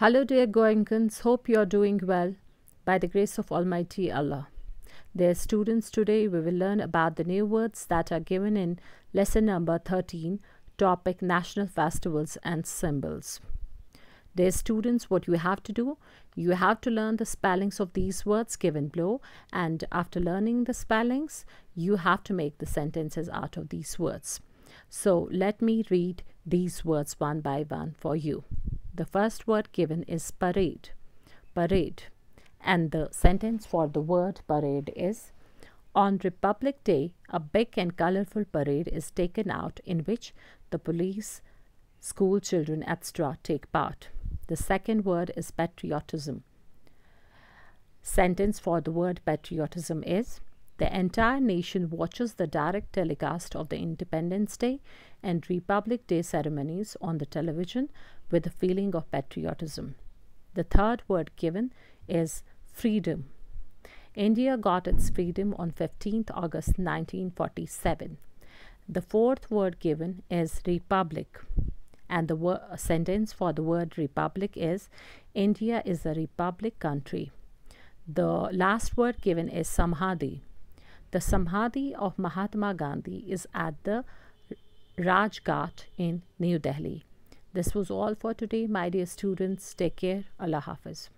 Hello, dear Goenkans. Hope you are doing well by the grace of Almighty Allah. Dear students, today we will learn about the new words that are given in lesson number 13, topic National Festivals and Symbols. Dear students, what you have to do, you have to learn the spellings of these words given below and after learning the spellings, you have to make the sentences out of these words. So let me read these words one by one for you. The first word given is parade, parade. And the sentence for the word parade is On Republic Day, a big and colorful parade is taken out in which the police, school children, etc. take part. The second word is patriotism. Sentence for the word patriotism is the entire nation watches the direct telecast of the Independence Day and Republic Day ceremonies on the television with a feeling of patriotism. The third word given is freedom. India got its freedom on 15th August 1947. The fourth word given is republic. And the word, sentence for the word republic is India is a republic country. The last word given is Samhadi. The Samadhi of Mahatma Gandhi is at the Rajghat in New Delhi. This was all for today, my dear students. Take care. Allah Hafiz.